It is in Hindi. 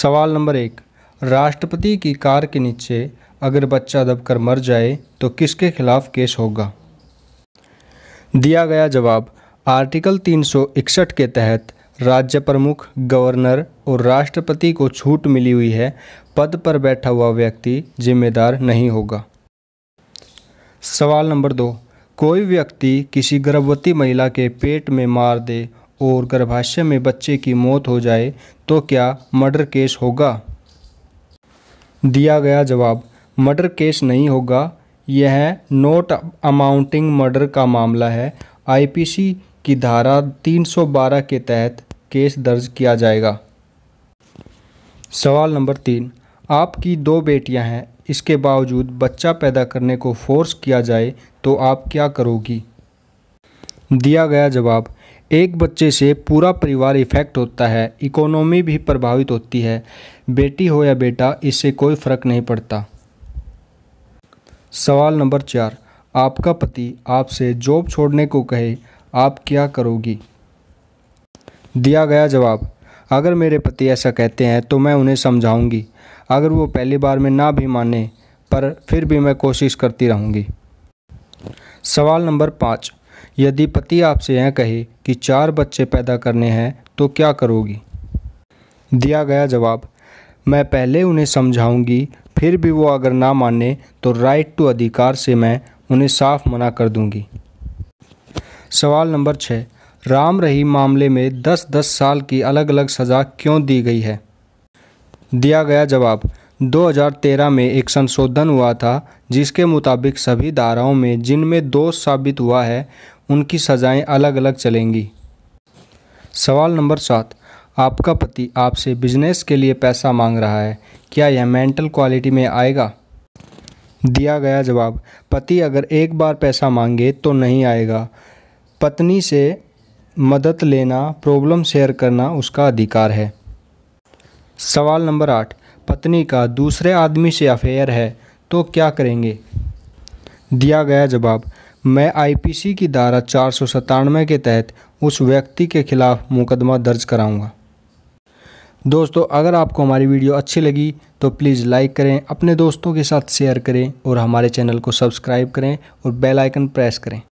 सवाल नंबर एक राष्ट्रपति की कार के नीचे अगर बच्चा दबकर मर जाए तो किसके खिलाफ केस होगा दिया गया जवाब आर्टिकल 361 के तहत राज्य प्रमुख गवर्नर और राष्ट्रपति को छूट मिली हुई है पद पर बैठा हुआ व्यक्ति जिम्मेदार नहीं होगा सवाल नंबर दो कोई व्यक्ति किसी गर्भवती महिला के पेट में मार दे और गर्भाशय में बच्चे की मौत हो जाए तो क्या मर्डर केस होगा दिया गया जवाब मर्डर केस नहीं होगा यह नोट अमाउंटिंग मर्डर का मामला है आईपीसी की धारा 312 के तहत केस दर्ज किया जाएगा सवाल नंबर तीन आपकी दो बेटियां हैं इसके बावजूद बच्चा पैदा करने को फोर्स किया जाए तो आप क्या करोगी दिया गया जवाब एक बच्चे से पूरा परिवार इफेक्ट होता है इकोनॉमी भी प्रभावित होती है बेटी हो या बेटा इससे कोई फ़र्क नहीं पड़ता सवाल नंबर चार आपका पति आपसे जॉब छोड़ने को कहे आप क्या करोगी दिया गया जवाब अगर मेरे पति ऐसा कहते हैं तो मैं उन्हें समझाऊंगी अगर वो पहली बार में ना भी माने पर फिर भी मैं कोशिश करती रहूंगी सवाल नंबर पाँच यदि पति आपसे यह कहे कि चार बच्चे पैदा करने हैं तो क्या करोगी दिया गया जवाब मैं पहले उन्हें समझाऊंगी फिर भी वो अगर ना माने तो राइट टू अधिकार से मैं उन्हें साफ मना कर दूंगी सवाल नंबर छः राम रहीम मामले में दस दस साल की अलग अलग सज़ा क्यों दी गई है दिया गया जवाब 2013 में एक संशोधन हुआ था जिसके मुताबिक सभी धाराओं में जिनमें दोष साबित हुआ है उनकी सज़ाएं अलग अलग चलेंगी सवाल नंबर सात आपका पति आपसे बिजनेस के लिए पैसा मांग रहा है क्या यह मेंटल क्वालिटी में आएगा दिया गया जवाब पति अगर एक बार पैसा मांगे तो नहीं आएगा पत्नी से मदद लेना प्रॉब्लम शेयर करना उसका अधिकार है सवाल नंबर आठ पत्नी का दूसरे आदमी से अफेयर है तो क्या करेंगे दिया गया जवाब मैं आईपीसी की धारा चार सौ सतानवे के तहत उस व्यक्ति के खिलाफ मुकदमा दर्ज कराऊंगा दोस्तों अगर आपको हमारी वीडियो अच्छी लगी तो प्लीज़ लाइक करें अपने दोस्तों के साथ शेयर करें और हमारे चैनल को सब्सक्राइब करें और बेल आइकन प्रेस करें